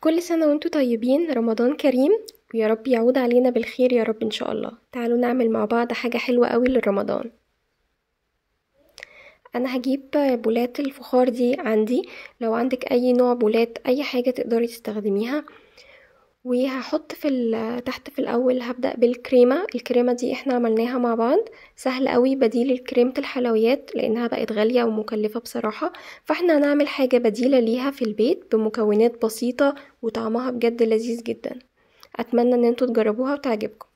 كل سنة وانتم طيبين رمضان كريم ويا رب يعود علينا بالخير يا رب إن شاء الله تعالوا نعمل مع بعض حاجة حلوة قوي لرمضان انا هجيب بولات الفخار دي عندي لو عندك اي نوع بولات اي حاجة تقدري تستخدميها وهحط في تحت في الاول هبدا بالكريمه الكريمه دي احنا عملناها مع بعض سهل قوي بديل لكريمه الحلويات لانها بقت غاليه ومكلفه بصراحه فاحنا هنعمل حاجه بديله ليها في البيت بمكونات بسيطه وطعمها بجد لذيذ جدا اتمنى ان انتوا تجربوها وتعجبكم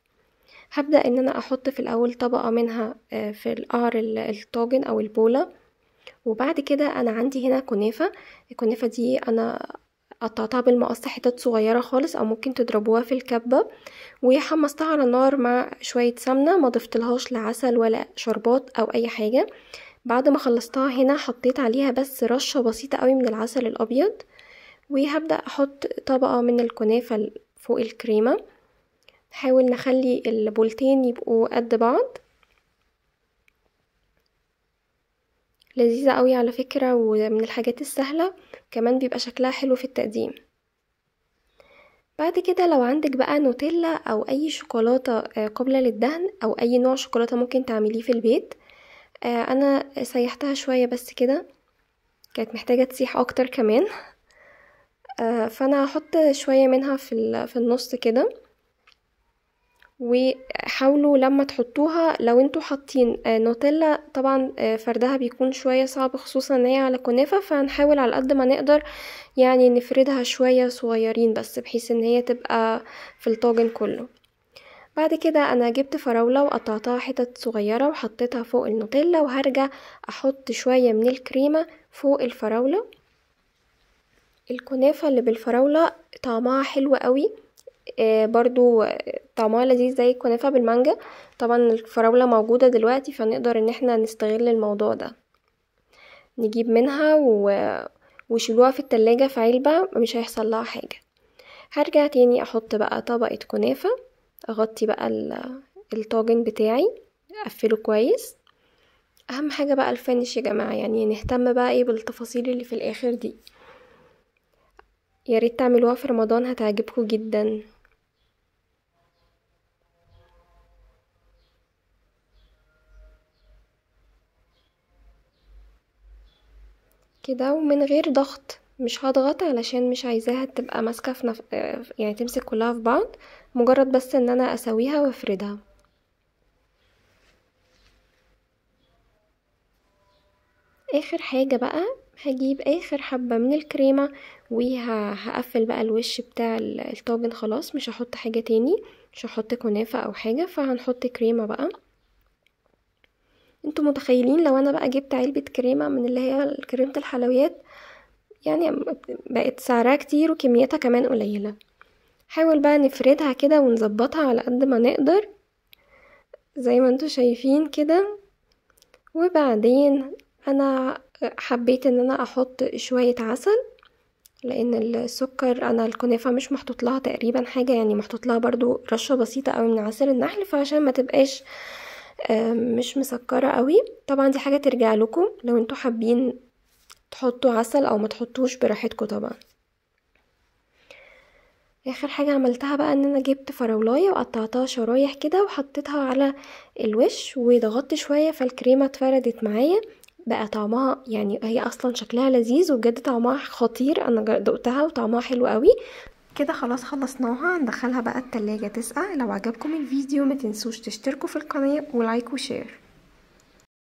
هبدا ان انا احط في الاول طبقه منها آه، في القعر الطاجن او البوله وبعد كده انا عندي هنا كنافه الكنافه دي انا قطعتها بالمقص حتت صغيرة خالص أو ممكن تضربوها في الكبة وحمصتها على النار مع شوية سمنة ما ضفتلهاش لا عسل ولا شربات أو أي حاجة بعد ما خلصتها هنا حطيت عليها بس رشة بسيطة قوي من العسل الأبيض وهبدأ أحط طبقة من الكنافة فوق الكريمة نحاول نخلي البولتين يبقوا قد بعض لذيذة قوي على فكرة ومن الحاجات السهلة كمان بيبقى شكلها حلو في التقديم بعد كده لو عندك بقى نوتيلا او اي شوكولاتة آه، قابلة للدهن او اي نوع شوكولاتة ممكن تعمليه في البيت آه، انا سيحتها شوية بس كده كانت محتاجة تسيح اكتر كمان آه، فانا هحط شوية منها في النص كده وحاولوا لما تحطوها لو انتوا حاطين آه، نوتيلا طبعا آه، فردها بيكون شوية صعب خصوصا ان هي على كنافة فهنحاول على قد ما نقدر يعني نفردها شوية صغيرين بس بحيث ان هي تبقى في الطاجن كله بعد كده انا جبت فراولة وقطعتها حتت صغيرة وحطيتها فوق النوتيلا وهرجع احط شوية من الكريمة فوق الفراولة الكنافة اللي بالفراولة طعمها حلو قوي آه، برضو طعمها لذيذ زي الكنافة بالمانجا طبعا الفراولة موجودة دلوقتي فنقدر ان احنا نستغل الموضوع ده نجيب منها و... وشيلوها في التلاجة في علبة مش هيحصل لها حاجة هرجع تاني احط بقى طبقة كنافة اغطي بقى الطاجن بتاعي اقفله كويس اهم حاجة بقى الفنش يا جماعة يعني نهتم بقى ايه بالتفاصيل اللي في الاخر دي ياريت تعملوها في رمضان هتعجبكم جدا كده ومن غير ضغط مش هضغط علشان مش عايزاها تبقى ماسكه في نف... يعني تمسك كلها في بعض مجرد بس ان انا اسويها وافردها اخر حاجه بقى هجيب اخر حبه من الكريمه وهقفل بقى الوش بتاع الطاجن خلاص مش هحط حاجه تاني مش هحط كنافه او حاجه فهنحط كريمه بقى انتوا متخيلين لو انا بقى جبت علبة كريمة من اللي هي كريمة الحلويات يعني بقت سعرها كتير وكميتها كمان قليلة حاول بقى نفردها كده ونظبطها على قد ما نقدر زي ما انتوا شايفين كده وبعدين انا حبيت ان انا احط شوية عسل لان السكر انا الكنافة مش محطوط لها تقريبا حاجة يعني محطوط لها برضو رشة بسيطة قوي من عسل النحل فعشان ما تبقاش آه مش مسكرة قوي طبعا دي حاجة ترجع لكم لو انتوا حابين تحطوا عسل او ما تحطوش براحتكم طبعا اخر حاجة عملتها بقى ان انا جبت فراولاية وقطعتها شرايح كده وحطيتها على الوش وضغطت شوية فالكريمة اتفردت معايا بقى طعمها يعني هي اصلا شكلها لذيذ وبجد طعمها خطير انا دقتها وطعمها حلو قوي كده خلاص خلصناها هندخلها بقى التلاجة تسقع لو عجبكم الفيديو ما تنسوش تشتركوا في القناة ولايك وشير